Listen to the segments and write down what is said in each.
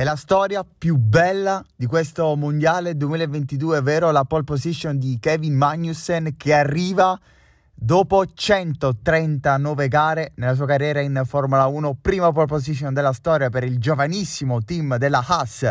È la storia più bella di questo mondiale 2022, vero? La pole position di Kevin Magnussen che arriva dopo 139 gare nella sua carriera in Formula 1, prima pole position della storia per il giovanissimo team della Haas,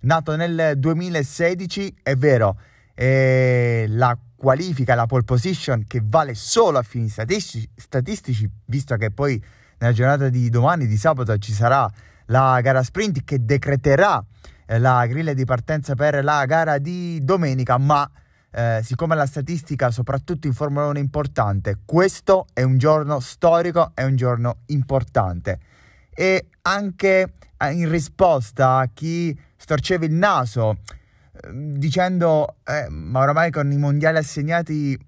nato nel 2016, è vero. E la qualifica, la pole position che vale solo a fini statistici, statistici visto che poi nella giornata di domani, di sabato, ci sarà la gara sprint che decreterà eh, la griglia di partenza per la gara di domenica, ma eh, siccome la statistica, soprattutto in Formula 1, è importante, questo è un giorno storico, è un giorno importante. E anche eh, in risposta a chi storceva il naso ehm, dicendo eh, ma oramai con i mondiali assegnati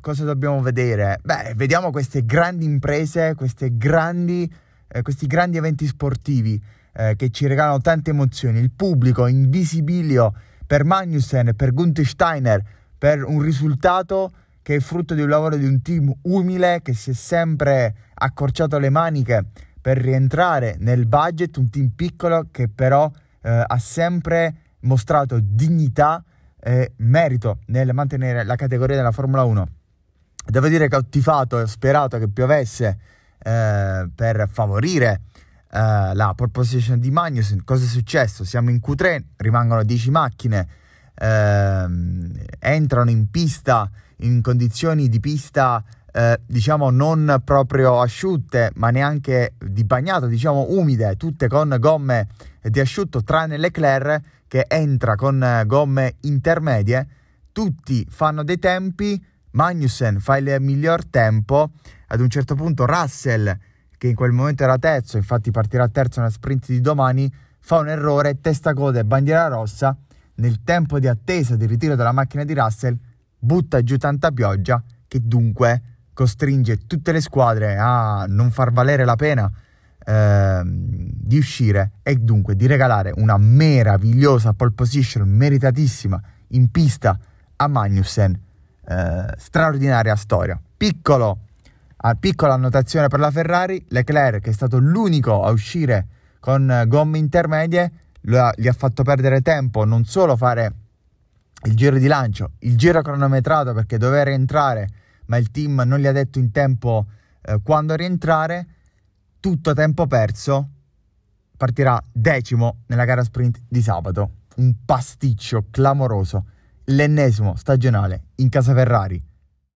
cosa dobbiamo vedere? Beh, vediamo queste grandi imprese, queste grandi, eh, questi grandi eventi sportivi eh, che ci regalano tante emozioni, il pubblico invisibilio per Magnussen e per Gunther Steiner per un risultato che è frutto di un lavoro di un team umile che si è sempre accorciato le maniche per rientrare nel budget, un team piccolo che però eh, ha sempre mostrato dignità e merito nel mantenere la categoria della Formula 1. Devo dire che ho tifato e ho sperato che piovesse eh, per favorire eh, la pole position di Magnussen. Cosa è successo? Siamo in Q3, rimangono 10 macchine, ehm, entrano in pista in condizioni di pista eh, diciamo non proprio asciutte ma neanche di bagnato diciamo umide tutte con gomme di asciutto tranne Leclerc che entra con eh, gomme intermedie tutti fanno dei tempi Magnussen fa il miglior tempo ad un certo punto Russell che in quel momento era terzo, infatti partirà terzo nella sprint di domani, fa un errore, testa coda e bandiera rossa, nel tempo di attesa di ritiro della macchina di Russell butta giù tanta pioggia che dunque costringe tutte le squadre a non far valere la pena eh, di uscire e dunque di regalare una meravigliosa pole position meritatissima in pista a Magnussen. Eh, straordinaria storia. Piccolo a piccola annotazione per la Ferrari, Leclerc, che è stato l'unico a uscire con gomme intermedie, ha, gli ha fatto perdere tempo non solo fare il giro di lancio, il giro cronometrato perché doveva rientrare, ma il team non gli ha detto in tempo eh, quando rientrare, tutto tempo perso, partirà decimo nella gara sprint di sabato. Un pasticcio clamoroso, l'ennesimo stagionale in casa Ferrari.